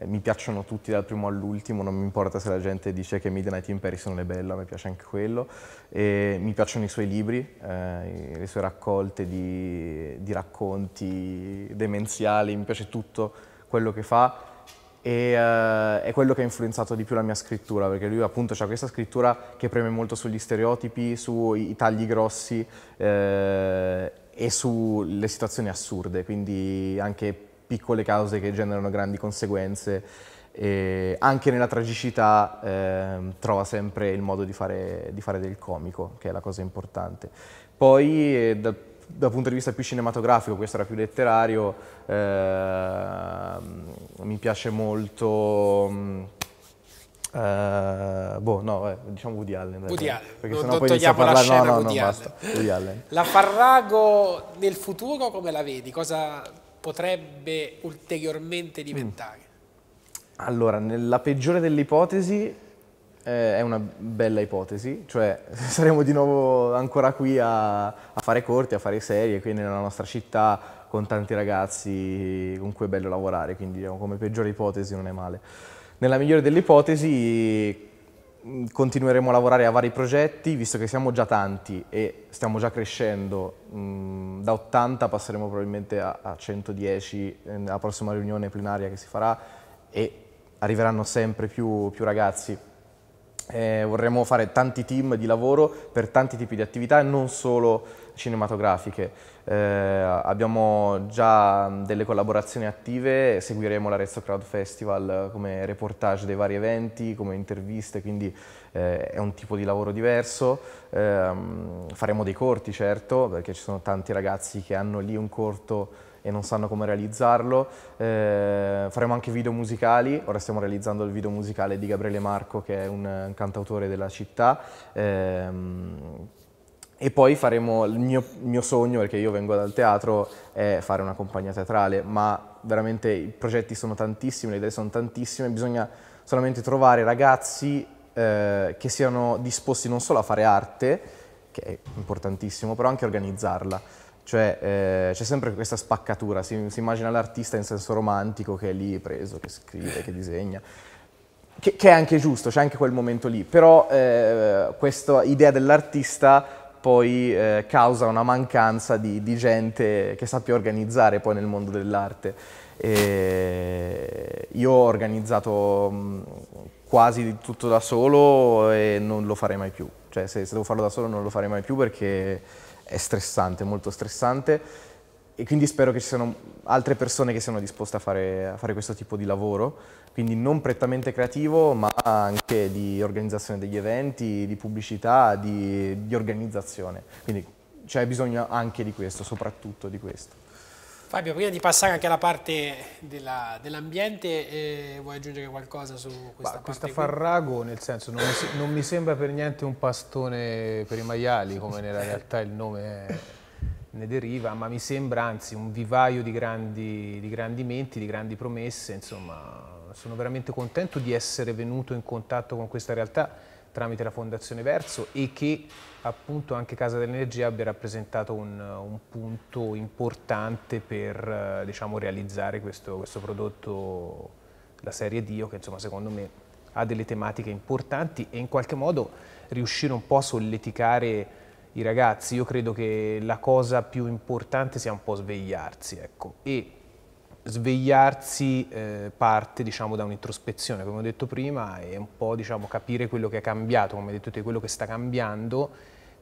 eh, mi piacciono tutti dal primo all'ultimo, non mi importa se la gente dice che Midnight in Paris non è bella, mi piace anche quello. E mi piacciono i suoi libri, eh, le sue raccolte di, di, racconti demenziali, mi piace tutto quello che fa e eh, è quello che ha influenzato di più la mia scrittura, perché lui appunto ha questa scrittura che preme molto sugli stereotipi, sui tagli grossi eh, e sulle situazioni assurde, quindi anche piccole cause che generano grandi conseguenze. E anche nella tragicità eh, trova sempre il modo di fare, di fare, del comico, che è la cosa importante. Poi, eh, da, dal punto di vista più cinematografico, questo era più letterario, eh, mi piace molto... Uh, boh, no, eh, diciamo Woody Allen. Woody perché, Allen. Perché sennò non poi inizio a parlare. La no, no, no, basta. Woody Allen. La Farrago nel futuro come la vedi? Cosa potrebbe ulteriormente diventare? Mm. Allora, nella peggiore delle ipotesi eh, è una bella ipotesi, cioè saremo di nuovo ancora qui a, a fare corti, a fare serie, qui nella nostra città con tanti ragazzi con cui è bello lavorare, quindi diciamo, come peggiore ipotesi non è male. Nella migliore delle ipotesi Mm, continueremo a lavorare a vari progetti, visto che siamo già tanti e stiamo già crescendo, mh, mm, da 80 passeremo probabilmente a, a 110 nella eh, prossima riunione plenaria che si farà e arriveranno sempre più, più ragazzi. Eh, vorremmo fare tanti team di lavoro per tanti tipi di attività e non solo cinematografiche. Eh, abbiamo già mm, delle collaborazioni attive, seguiremo l'Arezzo Crowd Festival eh, come reportage dei vari eventi, come interviste, quindi eh, è un tipo di lavoro diverso. Eh, faremo dei corti certo, perché ci sono tanti ragazzi che hanno lì un corto e non sanno come realizzarlo. Eh, faremo anche video musicali, ora stiamo realizzando il video musicale di Gabriele Marco che è un, un cantautore della città. Eh, e poi faremo il mio, mio, sogno, perché io vengo dal teatro, è fare una compagnia teatrale, ma veramente i progetti sono tantissimi, le idee sono tantissime, bisogna solamente trovare ragazzi eh, che siano disposti non solo a fare arte, che è importantissimo, però anche a organizzarla. Cioè eh, c'è sempre questa spaccatura, si, si immagina l'artista in senso romantico che è lì preso, che scrive, che disegna, che, che, è anche giusto, c'è anche quel momento lì, però eh, questa idea dell'artista poi eh, causa una mancanza di, di, gente che sappia organizzare poi nel mondo dell'arte. io ho organizzato mm, quasi tutto da solo e non lo farei mai più, cioè se, se devo farlo da solo non lo farei mai più perché è stressante, molto stressante e quindi spero che ci siano altre persone che siano disposte a fare, a fare, questo tipo di lavoro, quindi non prettamente creativo, ma anche di organizzazione degli eventi, di pubblicità, di, di organizzazione. Quindi c'è bisogno anche di questo, soprattutto di questo. Fabio, prima di passare anche alla parte dell'ambiente, eh, vuoi aggiungere qualcosa su questa bah, Questa qui? farrago, nel senso, non mi, non mi sembra per niente un pastone per i maiali, come nella realtà il nome è ne deriva, ma mi sembra anzi un vivaio di grandi, di grandi menti, di grandi promesse, insomma sono veramente contento di essere venuto in contatto con questa realtà tramite la Fondazione Verso e che appunto anche Casa dell'Energia abbia rappresentato un, un punto importante per eh, diciamo, realizzare questo, questo, prodotto, la serie Dio, che insomma secondo me ha delle tematiche importanti e in qualche modo riuscire un po' a solleticare i ragazzi. Io credo che la cosa più importante sia un po' svegliarsi, ecco. E svegliarsi eh, parte diciamo, da un'introspezione, come ho detto prima, e un po' diciamo, capire quello che è cambiato, come hai detto te, quello che sta cambiando,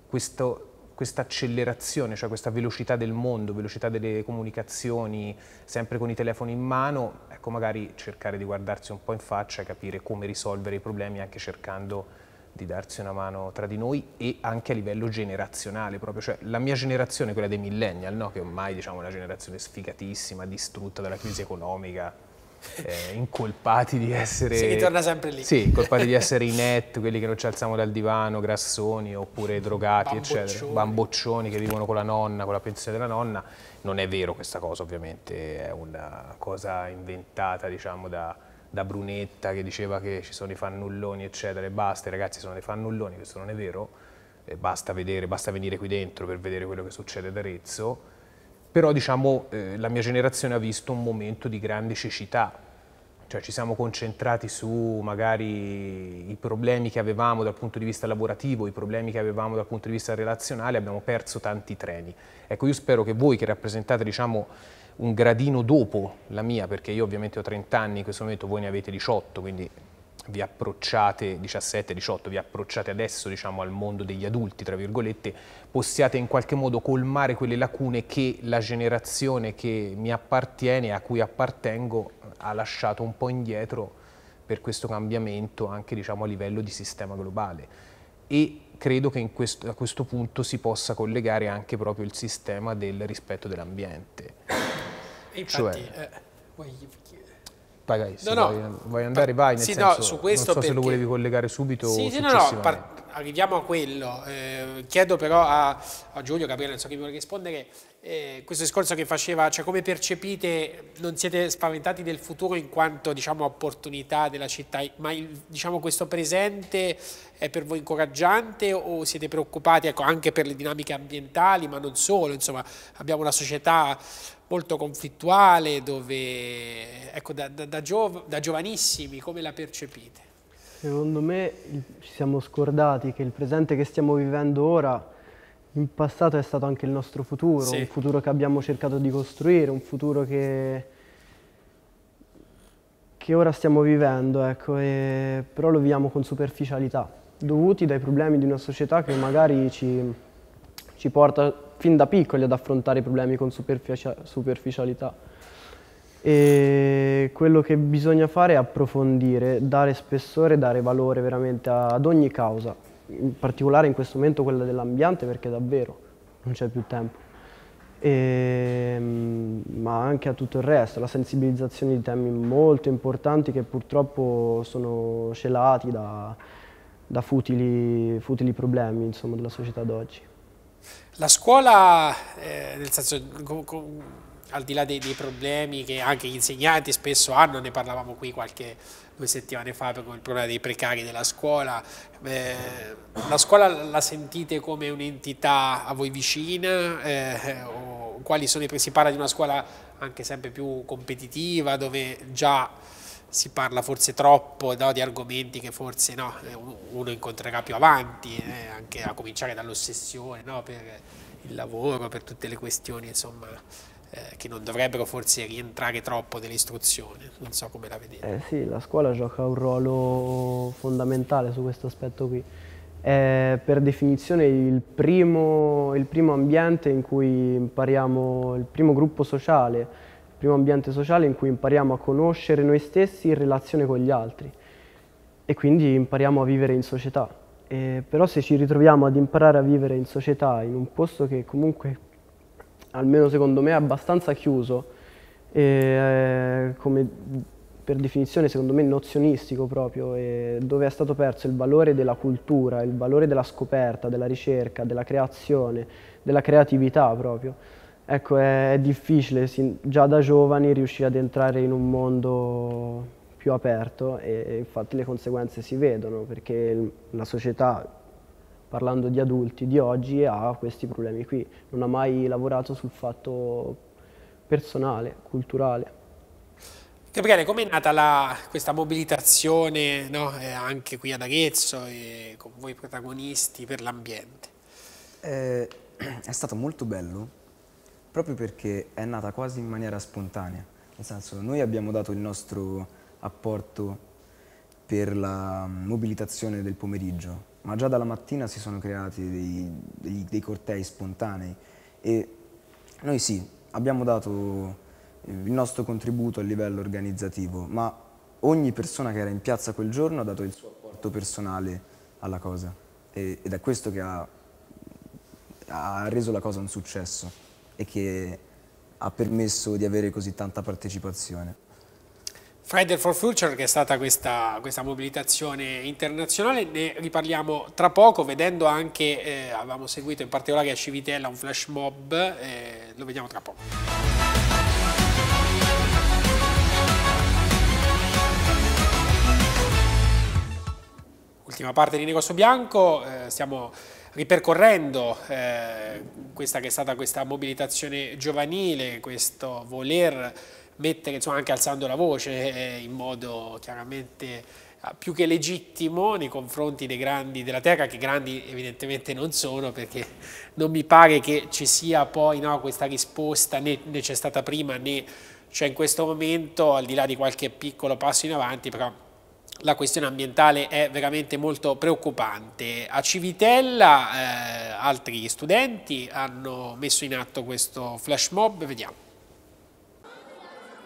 questo, questa accelerazione, cioè questa velocità del mondo, velocità delle comunicazioni, sempre con i telefoni in mano, ecco magari cercare di guardarsi un po' in faccia e capire come risolvere i problemi anche cercando di darsi una mano tra di noi e anche a livello generazionale proprio, cioè la mia generazione, quella dei millennial, no? che ormai diciamo, è una generazione sfigatissima, distrutta dalla crisi economica, eh, incolpati di essere... Si ritorna sempre lì. Sì, incolpati di essere i net, quelli che non ci alziamo dal divano, grassoni oppure drogati, Bamboccioni. eccetera, bamboccioni che vivono con la nonna, con la pensione della nonna. Non è vero questa cosa ovviamente, è una cosa inventata diciamo da da Brunetta che diceva che ci sono i fannulloni eccetera e basta, i ragazzi sono dei fannulloni, questo non è vero, basta, vedere, basta venire qui dentro per vedere quello che succede ad Arezzo, però diciamo eh, la mia generazione ha visto un momento di grande cecità, cioè ci siamo concentrati su magari i problemi che avevamo dal punto di vista lavorativo, i problemi che avevamo dal punto di vista relazionale, abbiamo perso tanti treni. Ecco, io spero che voi che rappresentate, diciamo, un gradino dopo la mia, perché io ovviamente ho 30 anni, in questo momento voi ne avete 18, quindi vi approcciate 17, 18, vi approcciate adesso diciamo, al mondo degli adulti, tra virgolette, possiate in qualche modo colmare quelle lacune che la generazione che mi appartiene, a cui appartengo, ha lasciato un po' indietro per questo cambiamento anche diciamo, a livello di sistema globale. E credo che questo, a questo punto si possa collegare anche proprio il sistema del rispetto dell'ambiente. Infatti, cioè, eh, vuoi... Pagai, no, no, vuoi, andare, vai, nel sì, senso, no, su questo non so perché... se lo volevi collegare subito sì, sì, no, no, arriviamo a quello. Eh, chiedo però a, a Giulio, Gabriele, non so chi vuole rispondere, eh, questo discorso che faceva, cioè come percepite, non siete spaventati del futuro in quanto diciamo, opportunità della città, ma il, diciamo, questo presente è per voi incoraggiante o siete preoccupati ecco, anche per le dinamiche ambientali, ma non solo, insomma abbiamo una società molto conflittuale dove, ecco, da, da, da, giov da giovanissimi come la percepite? Secondo me ci siamo scordati che il presente che stiamo vivendo ora in passato è stato anche il nostro futuro, sì. un futuro che abbiamo cercato di costruire, un futuro che, che ora stiamo vivendo, ecco, e, però lo viviamo con superficialità dovuti dai problemi di una società che magari ci, ci porta fin da piccoli ad affrontare i problemi con superficialità. E quello che bisogna fare è approfondire, dare spessore, dare valore veramente ad ogni causa, in particolare in questo momento quella dell'ambiente perché davvero non c'è più tempo. E, ehm, ma anche a tutto il resto, la sensibilizzazione di temi molto importanti che purtroppo sono celati da, da futili, futili problemi insomma, della società d'oggi. La scuola, eh, nel senso, al di là dei, dei, problemi che anche gli insegnanti spesso hanno, ne parlavamo qui qualche due settimane fa con il problema dei precari della scuola, eh, la scuola la sentite come un'entità a voi vicina? Eh, o quali sono i, si parla di una scuola anche sempre più competitiva dove già si parla forse troppo no, di argomenti che forse no, eh, uno incontrerà più avanti, eh, anche a cominciare dall'ossessione no, per il lavoro, per tutte le questioni insomma, eh, che non dovrebbero forse rientrare troppo nell'istruzione, non so come la vedete. Eh sì, la scuola gioca un ruolo fondamentale su questo aspetto qui. È per definizione il primo, il primo ambiente in cui impariamo, il primo gruppo sociale primo ambiente sociale in cui impariamo a conoscere noi stessi in relazione con gli altri e quindi impariamo a vivere in società. E però se ci ritroviamo ad imparare a vivere in società in un posto che comunque, almeno secondo me, è abbastanza chiuso, eh, come per definizione secondo me nozionistico proprio, eh, dove è stato perso il valore della cultura, il valore della scoperta, della ricerca, della creazione, della creatività proprio, Ecco, è, è difficile sin, già da giovani riuscire ad entrare in un mondo più aperto e, e infatti le conseguenze si vedono perché la società, parlando di adulti di oggi, ha questi problemi qui. Non ha mai lavorato sul fatto personale, culturale. Gabriele, com'è nata la, questa mobilitazione no, eh, anche qui ad Arezzo e con voi protagonisti per l'ambiente? Eh, è stato molto bello proprio perché è nata quasi in maniera spontanea. Nel senso, noi abbiamo dato il nostro apporto per la mobilitazione del pomeriggio, ma già dalla mattina si sono creati dei, dei, dei cortei spontanei e noi sì, abbiamo dato eh, il nostro contributo a livello organizzativo, ma ogni persona che era in piazza quel giorno ha dato il suo apporto personale alla cosa e, ed è questo che ha, ha reso la cosa un successo e che ha permesso di avere così tanta partecipazione. Friday for Future che è stata questa, questa, mobilitazione internazionale, ne riparliamo tra poco vedendo anche, eh, avevamo seguito in particolare a Civitella un flash mob, eh, lo vediamo tra poco. Ultima parte di Negozio Bianco, eh, stiamo ripercorrendo eh, questa che è stata questa mobilitazione giovanile, questo voler mettere, insomma anche alzando la voce eh, in modo chiaramente ah, più che legittimo nei confronti dei grandi della terra, che grandi evidentemente non sono, perché non mi pare che ci sia poi no, questa risposta, né, né c'è stata prima né c'è in questo momento, al di là di qualche piccolo passo in avanti, però la questione ambientale è veramente molto preoccupante. A Civitella eh, altri studenti hanno messo in atto questo flash mob, vediamo.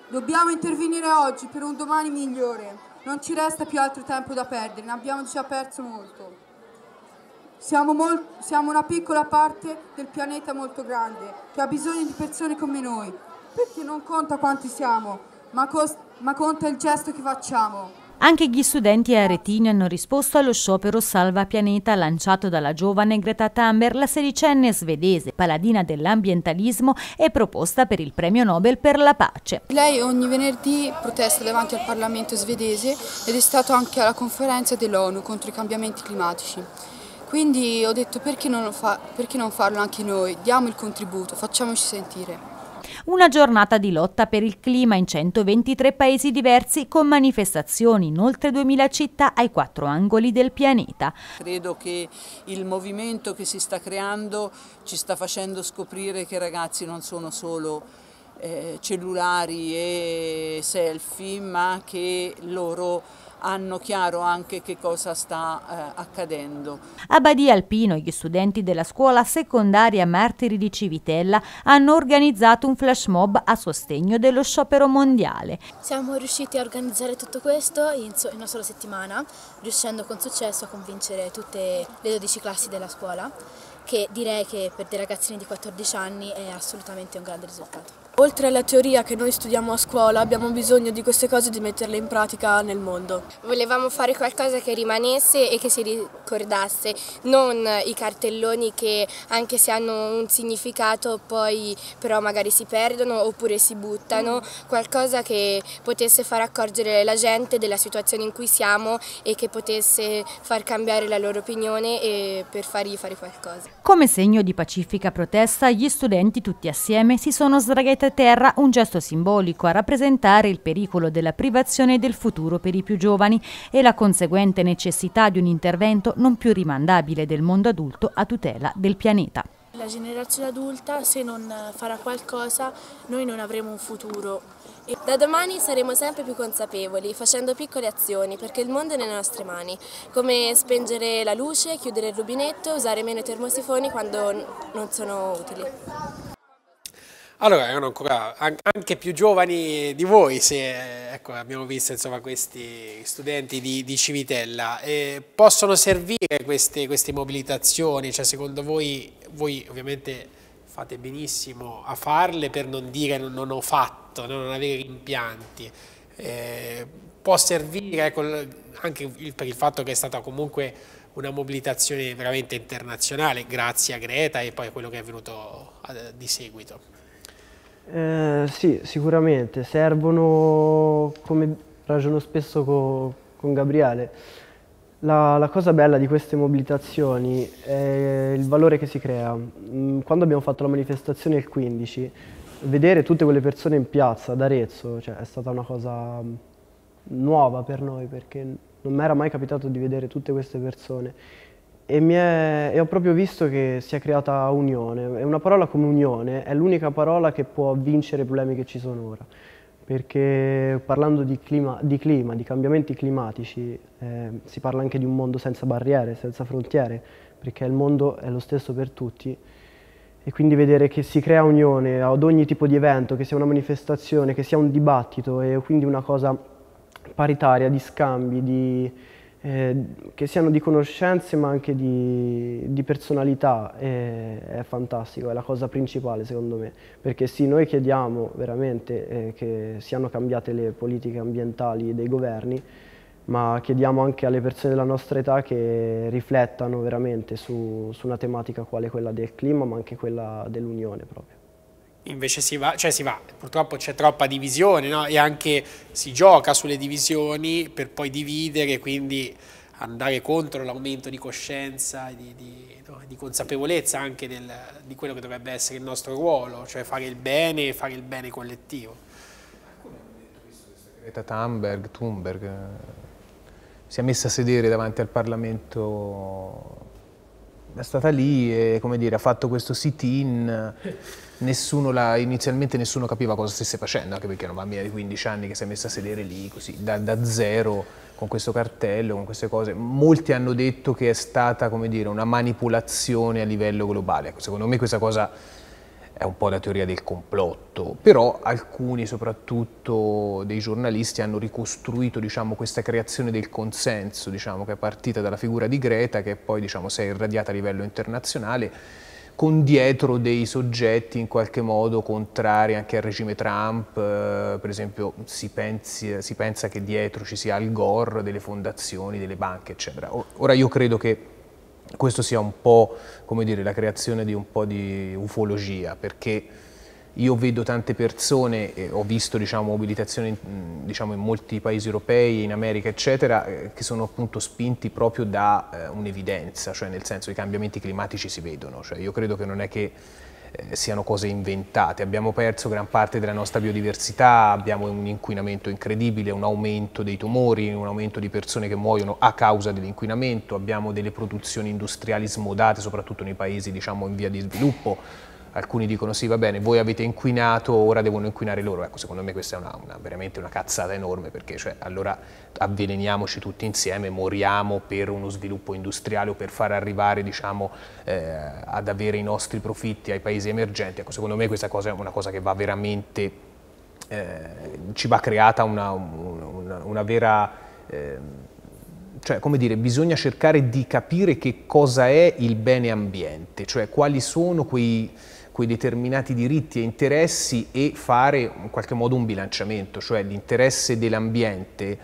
Dobbiamo intervenire oggi per un domani migliore. Non ci resta più altro tempo da perdere, ne abbiamo già perso molto. Siamo, molto, siamo una piccola parte del pianeta molto grande, che ha bisogno di persone come noi, perché non conta quanti siamo, ma, ma conta il gesto che facciamo. Anche gli studenti aretini hanno risposto allo sciopero Salva Pianeta lanciato dalla giovane Greta Thunberg, la sedicenne svedese, paladina dell'ambientalismo e proposta per il premio Nobel per la pace. Lei ogni venerdì protesta davanti al Parlamento svedese ed è stato anche alla conferenza dell'ONU contro i cambiamenti climatici. Quindi ho detto perché non, fa, perché non farlo anche noi, diamo il contributo, facciamoci sentire. Una giornata di lotta per il clima in 123 paesi diversi con manifestazioni in oltre 2000 città ai quattro angoli del pianeta. Credo che il movimento che si sta creando ci sta facendo scoprire che i ragazzi non sono solo eh, cellulari e selfie, ma che loro hanno chiaro anche che cosa sta eh, accadendo. A Badia Alpino gli studenti della scuola secondaria Martiri di Civitella hanno organizzato un flash mob a sostegno dello sciopero mondiale. Siamo riusciti a organizzare tutto questo in, so in una sola settimana, riuscendo con successo a convincere tutte le 12 classi della scuola che direi che per dei ragazzini di 14 anni è assolutamente un grande risultato. Oltre alla teoria che noi studiamo a scuola, abbiamo bisogno di queste cose e di metterle in pratica nel mondo. Volevamo fare qualcosa che rimanesse e che si ricordasse, non i cartelloni che anche se hanno un significato poi però magari si perdono oppure si buttano, mm. qualcosa che potesse far accorgere la gente della situazione in cui siamo e che potesse far cambiare la loro opinione e per fargli fare qualcosa. Come segno di pacifica protesta, gli studenti tutti assieme si sono sdraiati pianeta Terra un gesto simbolico a rappresentare il pericolo della privazione del futuro per i più giovani e la conseguente necessità di un intervento non più rimandabile del mondo adulto a tutela del pianeta. La generazione adulta se non eh, farà qualcosa noi non avremo un futuro. E da domani saremo sempre più consapevoli, facendo piccole azioni, perché il mondo è nelle nostre mani, come spengere la luce, chiudere il rubinetto, usare meno i termosifoni quando non sono utili. Allora, erano ancora anche più giovani di voi, se ecco, abbiamo visto insomma, questi studenti di, di Civitella. Eh, possono servire queste, queste mobilitazioni? Cioè, secondo voi, voi ovviamente fate benissimo a farle per non dire non, non ho fatto, non avere rimpianti. Eh, può servire ecco, anche per il fatto che è stata comunque una mobilitazione veramente internazionale, grazie a Greta e poi a quello che è venuto eh, di seguito. Eh, sì, sicuramente. Servono, come ragiono spesso co con Gabriele, la, la, cosa bella di queste mobilitazioni è il valore che si crea. Mm, quando abbiamo fatto la manifestazione il 15, vedere tutte quelle persone in piazza ad Arezzo cioè, è stata una cosa mm, nuova per noi perché non mi era mai capitato di vedere tutte queste persone e, è, e, ho proprio visto che si è creata unione. E una parola come unione è l'unica parola che può vincere i problemi che ci sono ora. Perché parlando di clima, di, clima, di cambiamenti climatici, eh, si parla anche di un mondo senza barriere, senza frontiere, perché il mondo è lo stesso per tutti. E quindi vedere che si crea unione ad ogni tipo di evento, che sia una manifestazione, che sia un dibattito e quindi una cosa paritaria, di scambi, di, eh, che siano di conoscenze ma anche di, di personalità, eh, è fantastico, è la cosa principale secondo me, perché sì, noi chiediamo veramente eh, che siano cambiate le politiche ambientali dei governi, ma chiediamo anche alle persone della nostra età che riflettano veramente su, su una tematica quale quella del clima, ma anche quella dell'Unione proprio invece si va, cioè si va, purtroppo c'è troppa divisione no? e anche si gioca sulle divisioni per poi dividere, quindi andare contro l'aumento di coscienza e di, di, no? di, consapevolezza anche del, di quello che dovrebbe essere il nostro ruolo, cioè fare il bene e fare il bene collettivo. Come detto visto che Greta Thunberg, Thunberg eh, si è messa a sedere davanti al Parlamento, è stata lì e dire, ha fatto questo sit-in nessuno la, inizialmente nessuno capiva cosa stesse facendo, anche perché era una bambina di 15 anni che si è messa a sedere lì così, da, da zero con questo cartello, con queste cose. Molti hanno detto che è stata, come dire, una manipolazione a livello globale. Ecco, secondo me questa cosa è un po' la teoria del complotto, però alcuni, soprattutto dei giornalisti, hanno ricostruito diciamo, questa creazione del consenso, diciamo, che è partita dalla figura di Greta, che poi diciamo, si è irradiata a livello internazionale con dietro dei soggetti in qualche modo contrari anche al regime Trump, eh, per esempio si, pensi, si, pensa che dietro ci sia il Gore, delle fondazioni, delle banche, eccetera. Ora io credo che questo sia un po' come dire, la creazione di un po' di ufologia, perché io vedo tante persone, eh, ho visto diciamo, mobilitazioni in, mm, diciamo, in molti paesi europei, in America eccetera, eh, che sono appunto spinti proprio da eh, un'evidenza, cioè nel senso i cambiamenti climatici si vedono, cioè, io credo che non è che eh, siano cose inventate, abbiamo perso gran parte della nostra biodiversità, abbiamo un inquinamento incredibile, un aumento dei tumori, un aumento di persone che muoiono a causa dell'inquinamento, abbiamo delle produzioni industriali smodate soprattutto nei paesi diciamo, in via di sviluppo, alcuni dicono sì va bene, voi avete inquinato, ora devono inquinare loro. Ecco, secondo me questa è una, una, veramente una cazzata enorme perché cioè, allora avveleniamoci tutti insieme, moriamo per uno sviluppo industriale o per far arrivare diciamo, eh, ad avere i nostri profitti ai paesi emergenti. Ecco, secondo me questa cosa è una cosa che va veramente, eh, ci va creata una, una, una vera... Eh, cioè, come dire, bisogna cercare di capire che cosa è il bene ambiente, cioè quali sono quei, cui determinati diritti e interessi e fare in qualche modo un bilanciamento, cioè l'interesse dell'ambiente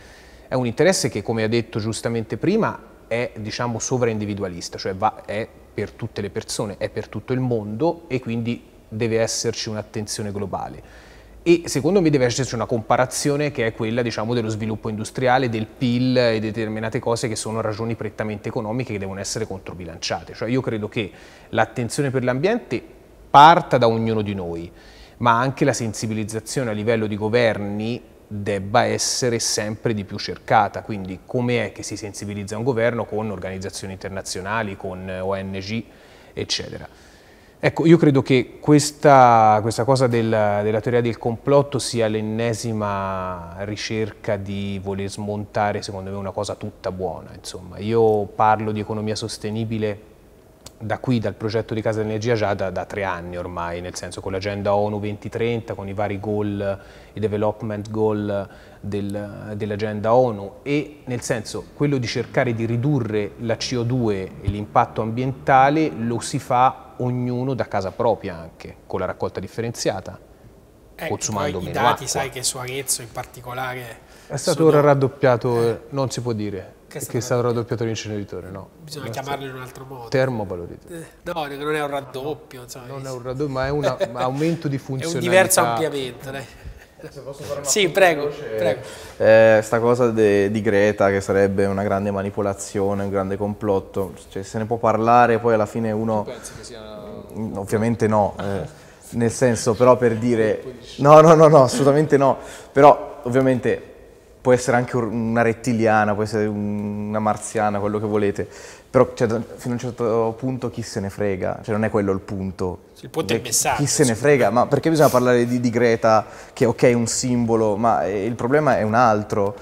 è un interesse che, come ha detto giustamente prima, è diciamo sovraindividualista, cioè va, è per tutte le persone, è per tutto il mondo e quindi deve esserci un'attenzione globale. E secondo me deve esserci una comparazione che è quella diciamo, dello sviluppo industriale, del PIL e determinate cose che sono ragioni prettamente economiche che devono essere controbilanciate. Cioè io credo che l'attenzione per l'ambiente parta da ognuno di noi, ma anche la sensibilizzazione a livello di governi debba essere sempre di più cercata, quindi come è che si sensibilizza un governo con organizzazioni internazionali, con ONG, eccetera. Ecco, io credo che questa, questa cosa del, della teoria del complotto sia l'ennesima ricerca di voler smontare, secondo me, una cosa tutta buona. Insomma, io parlo di economia sostenibile da qui, dal progetto di Casa d'energia già da, da, tre anni ormai, nel senso con l'agenda ONU 2030, con i vari goal, i development goal del, dell'agenda ONU e nel senso quello di cercare di ridurre la CO2 e l'impatto ambientale lo si fa ognuno da casa propria anche, con la raccolta differenziata, ecco, consumando meno i dati acqua. sai che su Arezzo in particolare... È stato ora raddoppiato, eh. non si può dire. Che, che è stato raddoppiato l'inceneritore, no. Bisogna Grazie. chiamarlo in un altro modo. Termovalorizzatore. Eh, no, non è un raddoppio. Insomma, non è un raddoppio, ma è un aumento di funzionalità. è un diverso ampliamento, dai. sì, prego. prego. Eh, sta cosa de, di Greta che sarebbe una grande manipolazione, un grande complotto, cioè, se ne può parlare, poi alla fine uno... Tu pensi che sia... Mm, ovviamente no, eh, ah. nel senso però per dire... No, no, no, no, assolutamente no, però ovviamente può essere anche una rettiliana, può essere una marziana, quello che volete, però cioè, fino a un certo punto chi se ne frega, cioè non è quello il punto. Il punto è il messaggio. Chi se ne frega, ma perché bisogna parlare di, di Greta, che ok è un simbolo, ma eh, il problema è un altro.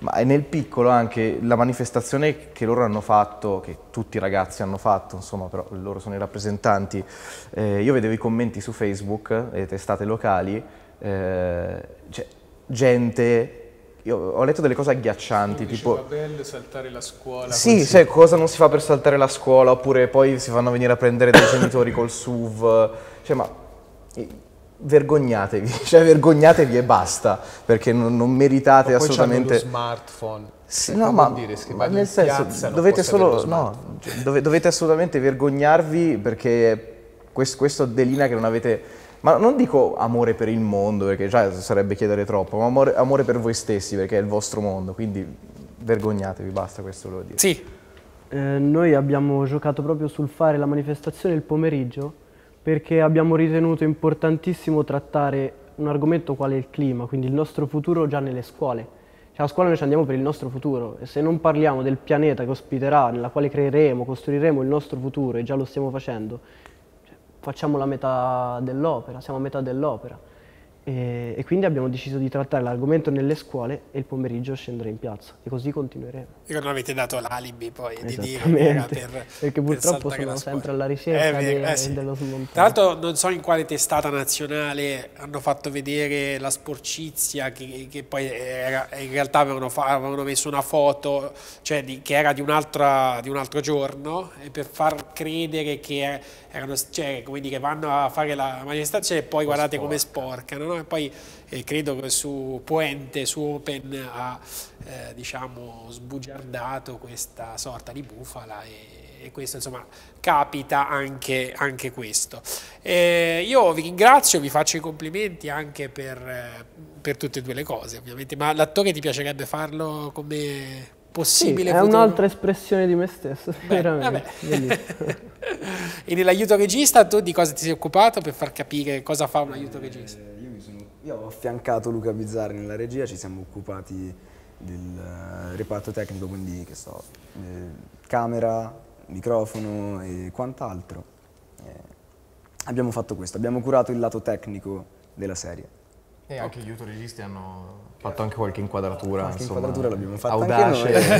Ma è nel piccolo anche la manifestazione che loro hanno fatto, che tutti i ragazzi hanno fatto, insomma, però loro sono i rappresentanti. Eh, io vedevo i commenti su Facebook, le testate locali, eh, cioè, gente io ho letto delle cose agghiaccianti, sì, tipo... bello saltare la scuola. Sì, cioè, cosa non si fa per saltare la scuola, oppure poi si fanno venire a prendere dei genitori col SUV. Cioè, ma vergognatevi, cioè vergognatevi e basta, perché non, non meritate ma poi assolutamente... Poi smartphone. Sì, eh, no, ma, dire, ma nel senso, dovete solo... No, dovete assolutamente vergognarvi perché questo, questo delinea che non avete ma non dico amore per il mondo, perché già sarebbe chiedere troppo, ma amore, amore per voi stessi, perché è il vostro mondo, quindi vergognatevi, basta questo lo dire. Sì. Eh, noi abbiamo giocato proprio sul fare la manifestazione il pomeriggio, perché abbiamo ritenuto importantissimo trattare un argomento quale il clima, quindi il nostro futuro già nelle scuole. Cioè a scuola noi ci andiamo per il nostro futuro e se non parliamo del pianeta che ospiterà, nella quale creeremo, costruiremo il nostro futuro e già lo stiamo facendo, facciamo la metà dell'opera, siamo a metà dell'opera. E, e, quindi abbiamo deciso di trattare l'argomento nelle scuole e il pomeriggio scendere in piazza e così continueremo. E non avete dato l'alibi poi di dire era per, perché purtroppo per sono sempre alla eh, ricerca eh, de, eh, sì. dello smontare. Tra l'altro non so in quale testata nazionale hanno fatto vedere la sporcizia che, che poi era, in realtà avevano, avevano, messo una foto cioè di, che era di un, di un altro giorno per far credere che erano, eh, cioè, come dire, vanno a fare la manifestazione e poi guardate come sporcano. No? E poi eh, credo che su Puente, su Open, ha eh, diciamo, sbugiardato questa sorta di bufala e, e questo insomma capita anche, anche questo. Eh, io vi ringrazio, vi faccio i complimenti anche per, eh, per tutte e due le cose ovviamente, ma l'attore ti piacerebbe farlo come possibile. Sì, è un'altra espressione di me stesso, Beh, veramente. e nell'aiuto regista tu di cosa ti sei occupato per far capire cosa fa un aiuto regista? Eh, io, sono, io, ho affiancato Luca Bizzarri nella regia, ci siamo occupati del uh, reparto tecnico, quindi che so, eh, camera, microfono e quant'altro. Eh, abbiamo fatto questo, abbiamo curato il lato tecnico della serie. E anche gli autoregisti hanno certo. fatto anche qualche inquadratura. Qualche insomma, inquadratura l'abbiamo fatta audace. Anche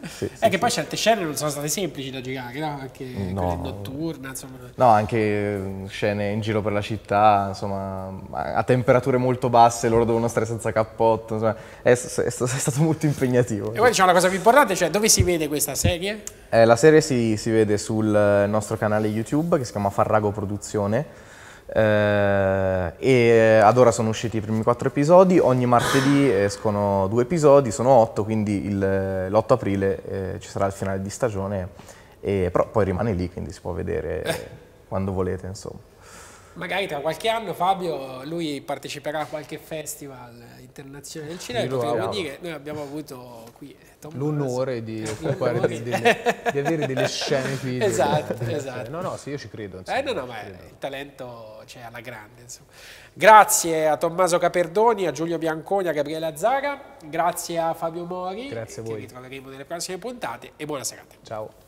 e... sì, sì, è eh, che poi certe scene non sono state semplici da girare, no? Anche no. notturna, insomma. No, anche mm, scene in giro per la città, insomma, a temperature molto basse, loro devono stare senza cappotto, insomma, è, è, è stato molto impegnativo. E poi c'è una cosa più importante, cioè dove si vede questa serie? Eh, la serie si, si vede sul nostro canale YouTube che si chiama Farrago Produzione, eh, e eh, ad ora sono usciti i primi quattro episodi, ogni martedì escono due episodi, sono otto, quindi l'8 eh, aprile eh, ci sarà il finale di stagione, e, però poi rimane lì, quindi si può vedere eh. quando volete, insomma. Magari tra qualche anno Fabio, lui parteciperà a qualche festival internazionale del cinema, Io potremmo dire che noi abbiamo avuto qui l'onore di occupare di, delle, di avere delle scene qui. Esatto, delle, esatto. No, no, sì, io ci credo. Insomma, eh, no, no, ma credo. il talento c'è alla grande. Insomma. Grazie a Tommaso Caperdoni, a Giulio Bianconi, a Gabriele Zara, grazie a Fabio Mori, grazie a voi. Ci ritroveremo nelle prossime puntate e buona serata. Ciao.